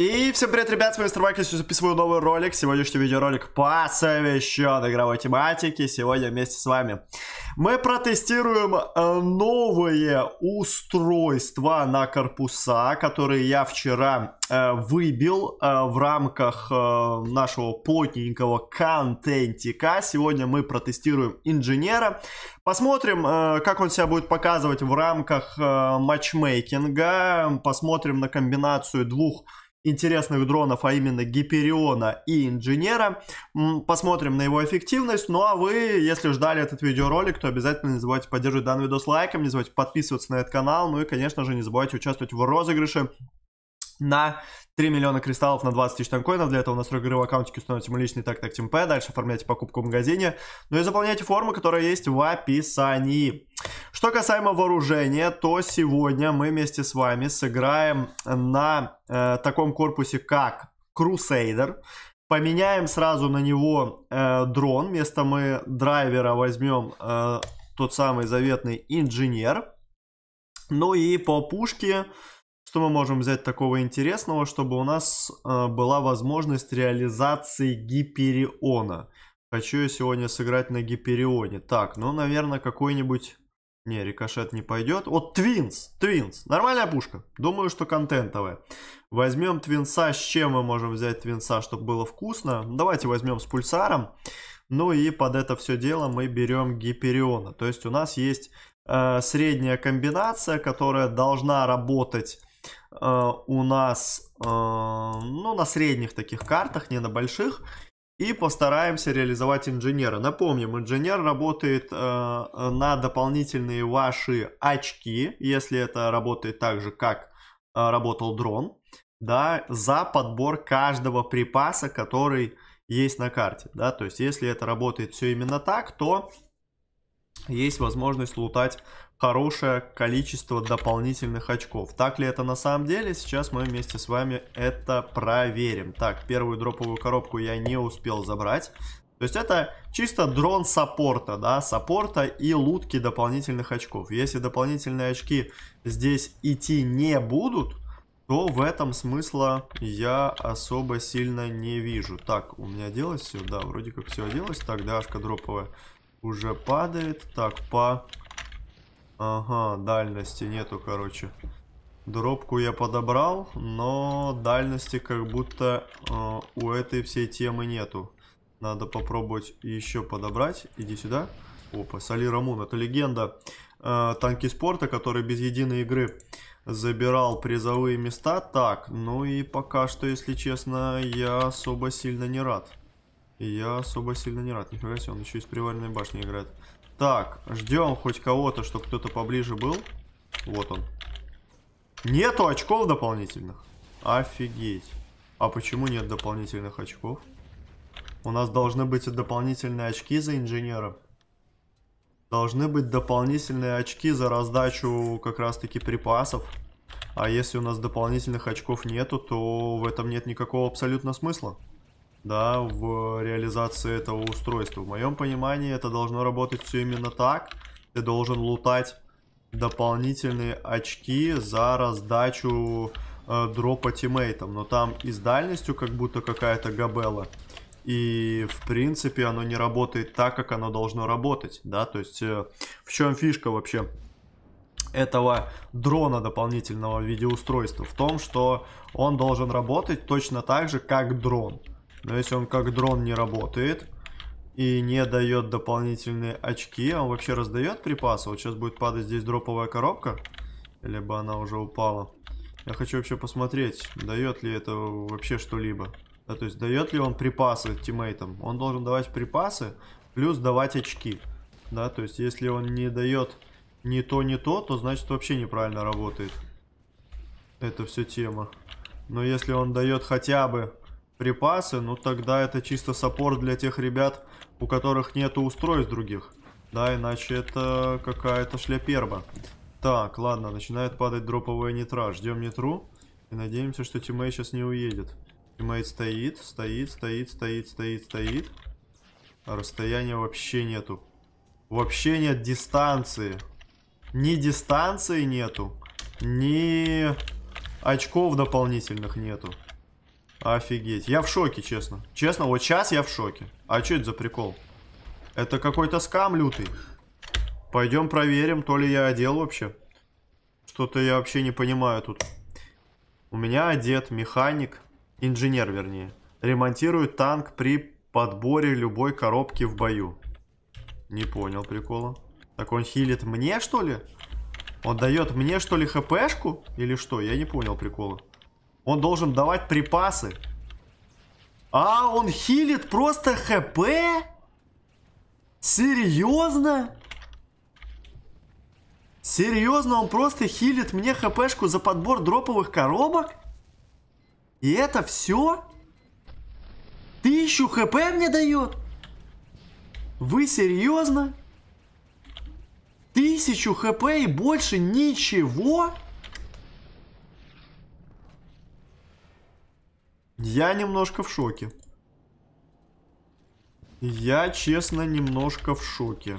И всем привет, ребят, с вами Мистер Майкл, записываю новый ролик. Сегодняшний видеоролик посвящен игровой тематике. Сегодня вместе с вами мы протестируем э, новые устройства на корпуса, которые я вчера э, выбил э, в рамках э, нашего плотненького контентика. Сегодня мы протестируем инженера. Посмотрим, э, как он себя будет показывать в рамках э, матчмейкинга. Посмотрим на комбинацию двух интересных дронов, а именно Гипериона и Инженера. Посмотрим на его эффективность. Ну а вы, если ждали этот видеоролик, то обязательно не забывайте поддерживать данный видос лайком, не забывайте подписываться на этот канал, ну и, конечно же, не забывайте участвовать в розыгрыше на 3 миллиона кристаллов на 20 тысяч танкоинов. Для этого у нас игровой аккаунтики установите мой личный так так ТМП. Дальше оформляйте покупку в магазине. Ну и заполняйте форму, которая есть в описании. Что касаемо вооружения, то сегодня мы вместе с вами сыграем на э, таком корпусе, как Crusader. Поменяем сразу на него э, дрон. Вместо мы драйвера возьмем э, тот самый заветный инженер. Ну и по пушке, что мы можем взять такого интересного, чтобы у нас э, была возможность реализации Гипериона. Хочу я сегодня сыграть на Гиперионе. Так, ну, наверное, какой-нибудь не, рикошет не пойдет. Вот Твинс, Твинс. Нормальная пушка. Думаю, что контентовая. Возьмем Твинса. С чем мы можем взять Твинса, чтобы было вкусно? Давайте возьмем с пульсаром. Ну и под это все дело мы берем Гипериона. То есть у нас есть э, средняя комбинация, которая должна работать э, у нас э, ну, на средних таких картах, не на больших и постараемся реализовать инженера. Напомним, инженер работает э, на дополнительные ваши очки, если это работает так же, как э, работал дрон, да, за подбор каждого припаса, который есть на карте, да, то есть если это работает все именно так, то есть возможность лутать хорошее количество дополнительных очков. Так ли это на самом деле? Сейчас мы вместе с вами это проверим. Так, первую дроповую коробку я не успел забрать. То есть это чисто дрон саппорта, да, саппорта и лутки дополнительных очков. Если дополнительные очки здесь идти не будут, то в этом смысла я особо сильно не вижу. Так, у меня делось все, да, вроде как все делось. Так, дашка дроповая уже падает. Так, по... Ага, дальности нету, короче. Дробку я подобрал, но дальности как будто э, у этой всей темы нету. Надо попробовать еще подобрать. Иди сюда. Опа, Сали Рамун, это легенда э, танки спорта, который без единой игры забирал призовые места. Так, ну и пока что, если честно, я особо сильно не рад я особо сильно не рад. Нифига себе, он еще из приваренной башни играет. Так, ждем хоть кого-то, чтобы кто-то поближе был. Вот он. Нету очков дополнительных? Офигеть. А почему нет дополнительных очков? У нас должны быть дополнительные очки за инженера. Должны быть дополнительные очки за раздачу как раз-таки припасов. А если у нас дополнительных очков нету, то в этом нет никакого абсолютно смысла да, в реализации этого устройства. В моем понимании это должно работать все именно так. Ты должен лутать дополнительные очки за раздачу э, дропа тиммейтам. Но там и с дальностью как будто какая-то габела. И, в принципе, оно не работает так, как оно должно работать, да, то есть э, в чем фишка вообще этого дрона дополнительного видеоустройства? В том, что он должен работать точно так же, как дрон, но если он как дрон не работает и не дает дополнительные очки, он вообще раздает припасы? Вот сейчас будет падать здесь дроповая коробка, либо она уже упала. Я хочу вообще посмотреть, дает ли это вообще что-либо. Да, то есть дает ли он припасы тиммейтам? Он должен давать припасы, плюс давать очки. Да, то есть если он не дает ни то, ни то, то значит вообще неправильно работает. Это все тема. Но если он дает хотя бы припасы, ну тогда это чисто саппорт для тех ребят, у которых нету устройств других. Да, иначе это какая-то шляперба. Так, ладно, начинает падать дроповая нитра. Ждем нитру и надеемся, что тиммейт сейчас не уедет. Тиммейт стоит, стоит, стоит, стоит, стоит, стоит. А расстояния вообще нету. Вообще нет дистанции. Ни дистанции нету, ни очков дополнительных нету. Офигеть. Я в шоке, честно. Честно, вот сейчас я в шоке. А что это за прикол? Это какой-то скам лютый. Пойдем проверим, то ли я одел вообще. Что-то я вообще не понимаю тут. У меня одет механик, инженер вернее. Ремонтирует танк при подборе любой коробки в бою. Не понял прикола. Так он хилит мне, что ли? Он дает мне, что ли, хпшку? Или что? Я не понял прикола. Он должен давать припасы. А, он хилит просто хп? Серьезно? Серьезно, он просто хилит мне хпшку за подбор дроповых коробок? И это все? Тысячу хп мне дает? Вы серьезно? Тысячу хп и больше ничего? Ничего? Я немножко в шоке. Я, честно, немножко в шоке.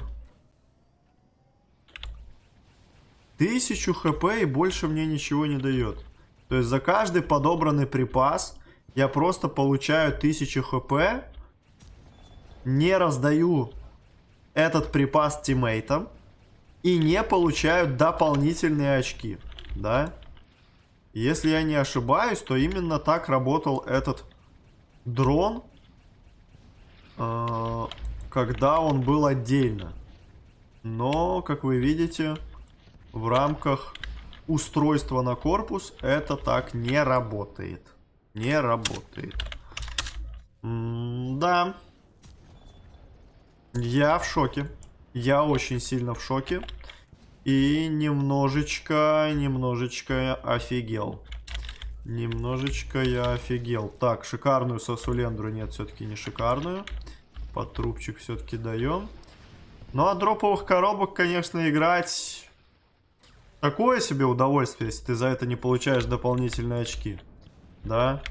Тысячу хп и больше мне ничего не дает. То есть за каждый подобранный припас я просто получаю 1000 хп, не раздаю этот припас тиммейтам и не получаю дополнительные очки, да? Если я не ошибаюсь, то именно так работал этот дрон, э, когда он был отдельно. Но, как вы видите, в рамках устройства на корпус это так не работает. Не работает. М да. Я в шоке. Я очень сильно в шоке. И немножечко, немножечко офигел. Немножечко я офигел. Так, шикарную сосулендру нет, все-таки не шикарную. Под трубчик все-таки даем. Ну, а дроповых коробок, конечно, играть... Такое себе удовольствие, если ты за это не получаешь дополнительные очки. Да?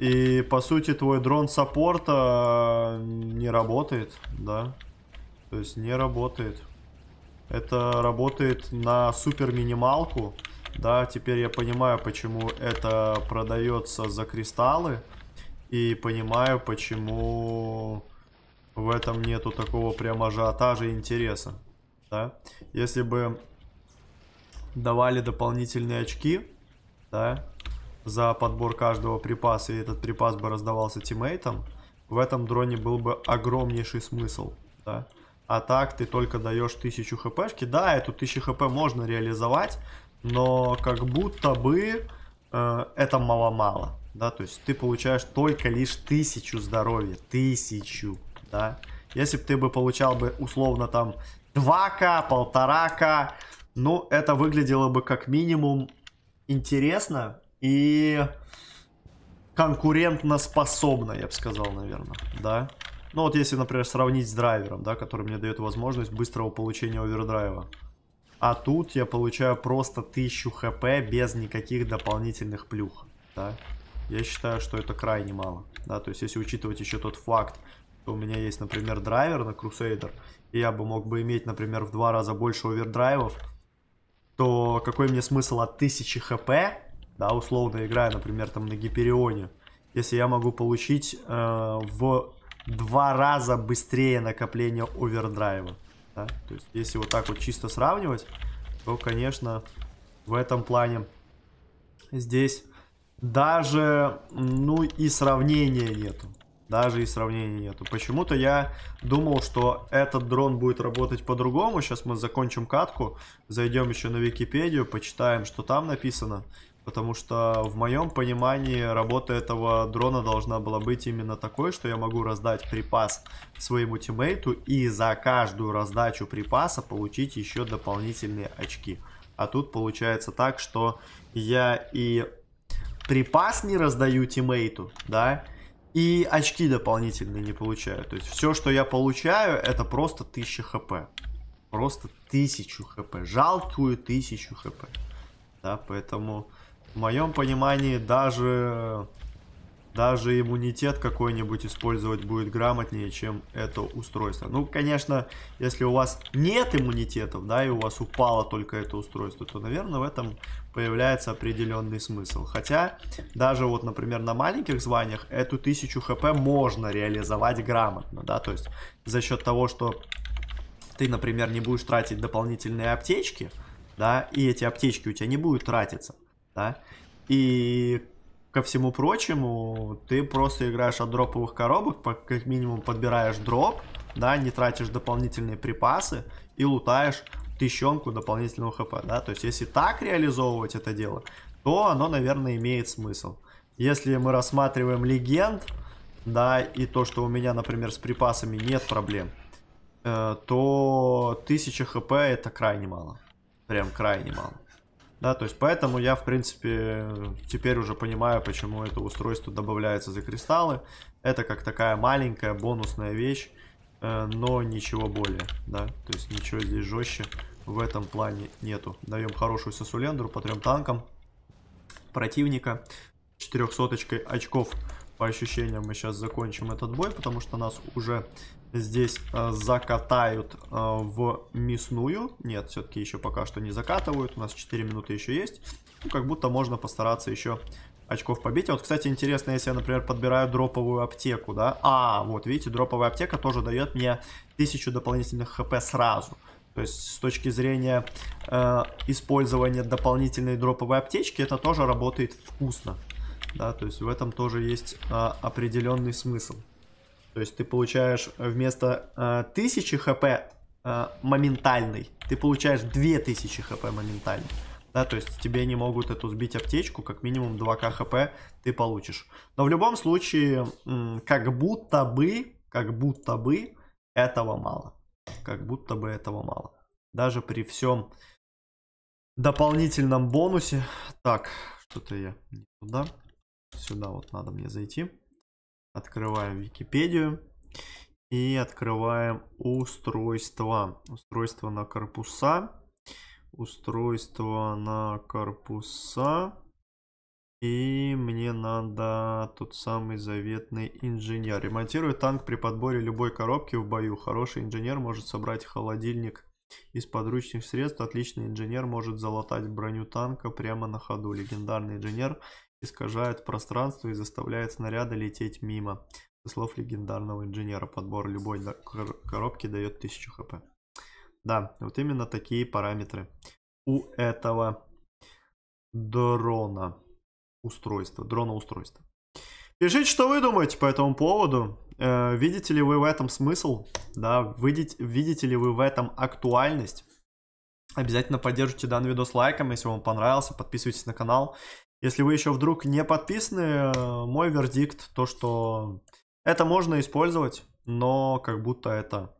И, по сути, твой дрон саппорта э, не работает, да? То есть не работает. Это работает на супер минималку. Да, теперь я понимаю, почему это продается за кристаллы. И понимаю, почему в этом нету такого прям ажиотажа и интереса. Да? Если бы давали дополнительные очки, да, за подбор каждого припаса, и этот припас бы раздавался тиммейтам, в этом дроне был бы огромнейший смысл, да. А так ты только даешь 1000 хпшки. Да, эту 1000 хп можно реализовать, но как будто бы э, это мало-мало. Да, то есть ты получаешь только лишь тысячу здоровья. Тысячу, да. Если бы ты бы получал бы условно там 2к, 1,5к, ну, это выглядело бы как минимум интересно и конкурентно способно, я бы сказал, наверное, да. Ну вот если, например, сравнить с драйвером, да, который мне дает возможность быстрого получения овердрайва. А тут я получаю просто 1000 хп без никаких дополнительных плюх, да. Я считаю, что это крайне мало, да, то есть если учитывать еще тот факт, что у меня есть, например, драйвер на Crusader, и я бы мог бы иметь, например, в два раза больше овердрайвов, то какой мне смысл от 1000 хп, да, условно играя, например, там на Гиперионе, если я могу получить э, в два раза быстрее накопление овердрайва. Да? То есть, если вот так вот чисто сравнивать, то, конечно, в этом плане здесь даже, ну и сравнения нету. Даже и сравнения нету. Почему-то я думал, что этот дрон будет работать по-другому. Сейчас мы закончим катку, зайдем еще на Википедию, почитаем, что там написано. Потому что в моем понимании работа этого дрона должна была быть именно такой, что я могу раздать припас своему тиммейту и за каждую раздачу припаса получить еще дополнительные очки. А тут получается так, что я и припас не раздаю тиммейту, да, и очки дополнительные не получаю. То есть все, что я получаю, это просто 1000 хп. Просто 1000 хп. Жалкую 1000 хп. Да, поэтому... В моем понимании даже... Даже иммунитет какой-нибудь использовать будет грамотнее, чем это устройство. Ну, конечно, если у вас нет иммунитетов, да, и у вас упало только это устройство, то, наверное, в этом появляется определенный смысл. Хотя, даже вот, например, на маленьких званиях эту тысячу хп можно реализовать грамотно, да, то есть за счет того, что ты, например, не будешь тратить дополнительные аптечки, да, и эти аптечки у тебя не будут тратиться, да? И ко всему прочему, ты просто играешь от дроповых коробок, как минимум подбираешь дроп, да, не тратишь дополнительные припасы и лутаешь тыщенку дополнительного хп, да, то есть если так реализовывать это дело, то оно, наверное, имеет смысл. Если мы рассматриваем легенд, да, и то, что у меня, например, с припасами нет проблем, э, то 1000 хп это крайне мало, прям крайне мало. Да, то есть поэтому я, в принципе, теперь уже понимаю, почему это устройство добавляется за кристаллы. Это как такая маленькая бонусная вещь, э, но ничего более, да, то есть ничего здесь жестче в этом плане нету. Даем хорошую сосулендру по трем танкам противника. 400 очков по ощущениям мы сейчас закончим этот бой, потому что нас уже здесь э, закатают э, в мясную. Нет, все-таки еще пока что не закатывают. У нас 4 минуты еще есть. Ну, как будто можно постараться еще очков побить. А вот, кстати, интересно, если я, например, подбираю дроповую аптеку, да? А, вот, видите, дроповая аптека тоже дает мне 1000 дополнительных хп сразу. То есть с точки зрения э, использования дополнительной дроповой аптечки это тоже работает вкусно. Да, то есть в этом тоже есть э, определенный смысл. То есть ты получаешь э, вместо э, 1000 хп э, моментальный, ты получаешь 2000 хп моментальный. Да, то есть тебе не могут эту сбить аптечку, как минимум 2к хп ты получишь. Но в любом случае, как будто бы, как будто бы этого мало. Как будто бы этого мало. Даже при всем дополнительном бонусе. Так, что-то я не туда. Сюда вот надо мне зайти. Открываем Википедию и открываем устройство. Устройство на корпуса. Устройство на корпуса. И мне надо тот самый заветный инженер. Ремонтирую танк при подборе любой коробки в бою. Хороший инженер может собрать холодильник из подручных средств. Отличный инженер может залатать броню танка прямо на ходу. Легендарный инженер искажает пространство и заставляет снаряды лететь мимо. Со слов легендарного инженера, подбор любой коробки дает 1000 хп. Да, вот именно такие параметры у этого дрона устройства, дрона устройства. Пишите, что вы думаете по этому поводу. Э, видите ли вы в этом смысл? Да, видите, видите ли вы в этом актуальность? Обязательно поддержите данный видос лайком, если вам понравился. Подписывайтесь на канал. Если вы еще вдруг не подписаны, э, мой вердикт, то что это можно использовать, но как будто это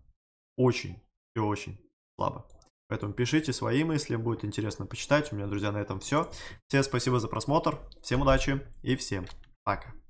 очень и очень слабо. Поэтому пишите свои мысли, будет интересно почитать. У меня, друзья, на этом все. Всем спасибо за просмотр, всем удачи и всем пока.